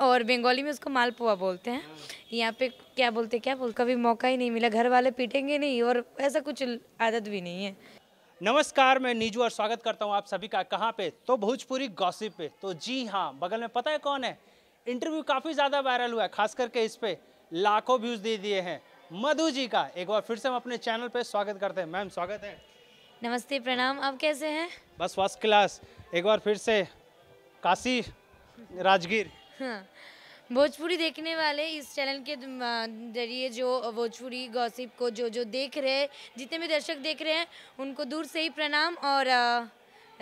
और बंगाली में उसको मालपुआ बोलते हैं यहाँ पे क्या बोलते क्या बोल कभी मौका ही नहीं मिला घर वाले पीटेंगे नहीं और ऐसा कुछ आदत भी नहीं है नमस्कार मैं नीजू और स्वागत करता हूँ आप सभी का कहाँ पे तो भोजपुरी गॉसिप पे तो जी हाँ बगल में पता है कौन है इंटरव्यू काफ़ी ज़्यादा वायरल हुआ है खास करके इस पर लाखों व्यूज़ दे दिए हैं मधु जी का एक बार फिर से हम अपने चैनल पे स्वागत करते हैं मैम स्वागत है नमस्ते प्रणाम आप कैसे हैं बस फर्स्ट क्लास एक बार फिर से काशी राजगीर हाँ। भोजपुरी देखने वाले इस चैनल के जरिए जो भोजपुरी गॉसिप को जो जो देख रहे हैं जितने भी दर्शक देख रहे हैं उनको दूर से ही प्रणाम और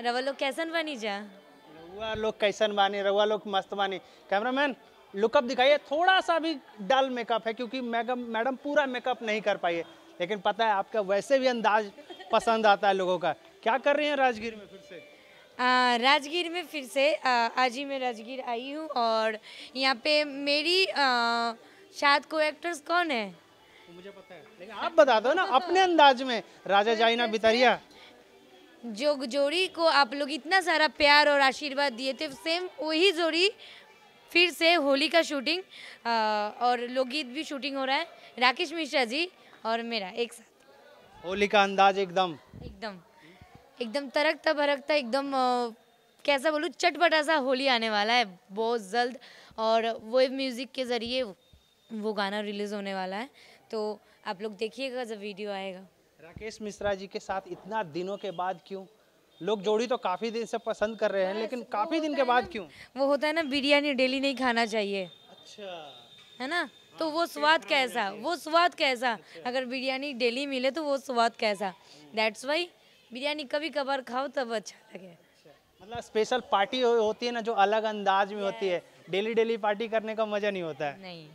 रवा लोग कैसन बानी जा रुआ लोग कैसन बानी रुआ लोग मस्त बानी कैमरामैन लुकअप दिखाइए थोड़ा सा भी डल मेकअप है क्योंकि मैडम मैडम पूरा मेकअप नहीं कर पाई है लेकिन पता है आपका वैसे भी अंदाज पसंद आता है लोगों का क्या कर रही हैं राजगीर में फिर से राजगीर में फिर से आज ही मैं राजगीर आई हूँ और यहाँ पे मेरी शायद को एक्टर्स कौन है मुझे पता है लेकिन आप बता दो ना अपने अंदाज में राजा जाइना बितरिया जो जोड़ी को आप लोग इतना सारा प्यार और आशीर्वाद दिए थे सेम वही जोड़ी फिर से होली का शूटिंग आ, और लोकगीत भी शूटिंग हो रहा है राकेश मिश्रा जी और मेरा एक साथ होली का अंदाज एकदम एकदम एकदम तरकता भरकता एकदम कैसा बोलूँ चटपटा सा होली आने वाला है बहुत जल्द और वो म्यूज़िक के ज़रिए वो गाना रिलीज़ होने वाला है तो आप लोग देखिएगा जब वीडियो आएगा राकेश मिश्रा जी के साथ इतना दिनों के बाद क्यों लोग जोड़ी तो काफ़ी दिन से पसंद कर रहे हैं लेकिन काफ़ी दिन के बाद क्यों वो होता है ना बिरयानी डेली नहीं खाना चाहिए अच्छा है ना तो वो स्वाद कैसा वो स्वाद कैसा अच्छा। अगर बिरयानी डेली मिले तो वो स्वाद कैसा दैट्स वाई बिरयानी कभी कभार खाओ तब अच्छा लगे अच्छा। मतलब स्पेशल पार्टी हो, होती है ना जो अलग अंदाज में होती है डेली डेली पार्टी करने का मज़ा नहीं होता है नहीं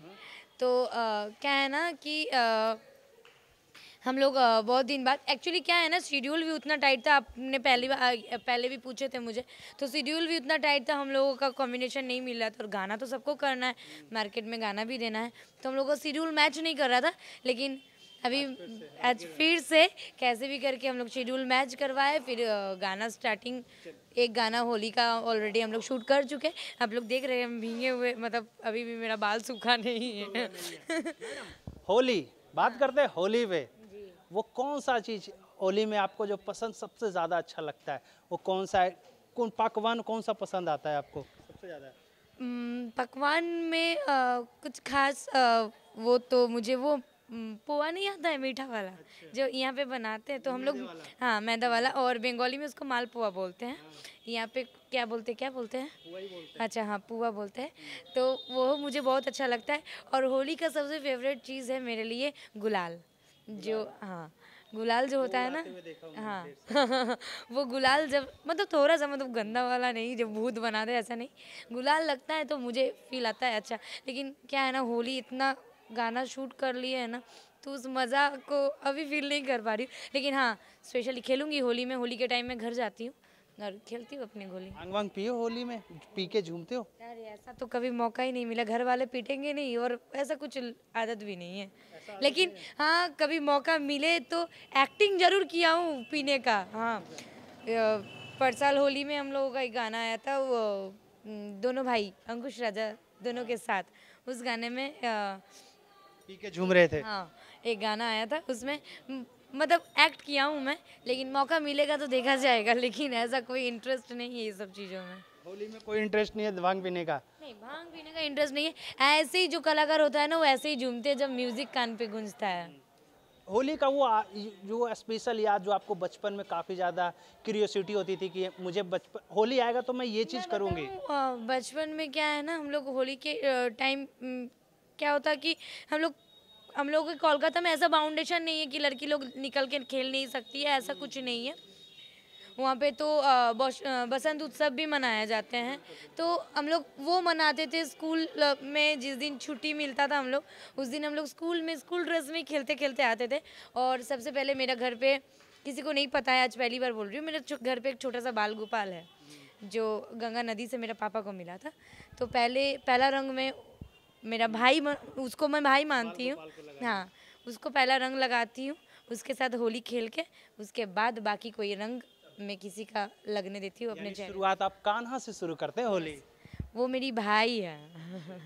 तो आ, क्या है ना कि आ, हम लोग बहुत दिन बाद एक्चुअली क्या है ना शेड्यूल भी उतना टाइट था आपने पहली बार पहले भी पूछे थे मुझे तो शेड्यूल भी उतना टाइट था हम लोगों का कॉम्बिनेशन नहीं मिल रहा था और गाना तो सबको करना है मार्केट में गाना भी देना है तो हम लोगों का शेड्यूल मैच नहीं कर रहा था लेकिन अभी आज फिर हाँ, हाँ। से कैसे भी करके हम लोग शेड्यूल मैच करवाए फिर गाना स्टार्टिंग एक गाना होली का ऑलरेडी हम लोग शूट कर चुके हैं आप लोग देख रहे हैं हम भीगे हुए मतलब अभी भी मेरा बाल सूखा नहीं है होली बात करते हैं होली पे वो कौन सा चीज़ होली में आपको जो पसंद सबसे ज़्यादा अच्छा लगता है वो कौन सा है कौन पकवान कौन सा पसंद आता है आपको सबसे ज़्यादा पकवान में आ, कुछ खास आ, वो तो मुझे वो हम्म, पोहा नहीं आता है मीठा वाला अच्छा। जो यहाँ पे बनाते हैं तो हम लोग हाँ मैदा वाला और बंगाली में उसको माल पोहा बोलते हैं हाँ। यहाँ पे क्या बोलते हैं क्या बोलते हैं अच्छा हाँ पुआ बोलते हैं तो वो मुझे बहुत अच्छा लगता है और होली का सबसे फेवरेट चीज़ है मेरे लिए गुलाल जो हाँ गुलाल जो होता है ना हाँ वो गुलाल जब मतलब थोड़ा सा मतलब गंदा वाला नहीं जब भूत बना दे ऐसा नहीं गुलाल लगता है तो मुझे फील आता है अच्छा लेकिन क्या है ना होली इतना गाना शूट कर लिए है ना तो उस मज़ा को अभी फील नहीं कर पा रही हूँ लेकिन हाँ स्पेशली खेलूँगी होली में होली के टाइम में घर जाती हूँ घर खेलती हूँ अपनी होली वांग पियो होली में पी के झूमते हो अरे ऐसा तो कभी मौका ही नहीं मिला घर वाले पीटेंगे नहीं और ऐसा कुछ आदत भी नहीं है लेकिन हाँ कभी मौका मिले तो एक्टिंग जरूर किया हूँ पीने का हाँ पर साल होली में हम लोगों का एक गाना आया था वो दोनों भाई अंकुश राजा दोनों के साथ उस गाने में आ, पीके झूम रहे थे हाँ एक गाना आया था उसमें मतलब एक्ट किया हूँ मैं लेकिन मौका मिलेगा तो देखा जाएगा लेकिन ऐसा कोई इंटरेस्ट नहीं है ये सब चीज़ों में होली में कोई इंटरेस्ट नहीं है भांग पीने का नहीं भांग पीने का इंटरेस्ट नहीं है ऐसे ही जो कलाकार होता है ना वो ऐसे ही झूमते हैं जब म्यूजिक कान पे गूंजता है होली का वो जो स्पेशल याद जो आपको बचपन में काफ़ी ज़्यादा क्यूरियोसिटी होती थी कि मुझे बचपन होली आएगा तो मैं ये चीज़ करूँगी हाँ, बचपन में क्या है ना हम लोग होली के टाइम क्या होता कि हम लोग हम लोग के कोलकाता में ऐसा बाउंडेशन नहीं है कि लड़की लोग निकल के खेल नहीं सकती है ऐसा कुछ नहीं है वहाँ पे तो बसंत उत्सव भी मनाया जाते हैं तो हम लोग वो मनाते थे स्कूल में जिस दिन छुट्टी मिलता था हम लोग उस दिन हम लोग स्कूल में स्कूल ड्रेस में खेलते खेलते आते थे और सबसे पहले मेरा घर पे किसी को नहीं पता है आज पहली बार बोल रही हूँ मेरा घर पे एक छोटा सा बाल गोपाल है जो गंगा नदी से मेरे पापा को मिला था तो पहले पहला रंग में मेरा भाई उसको मैं भाई मानती हूँ हाँ उसको पहला रंग लगाती हूँ उसके साथ होली खेल के उसके बाद बाकी कोई रंग मैं किसी का लगने देती हूँ अपने शुरुआत आप कान्हा से शुरू करते हैं होली वो मेरी भाई है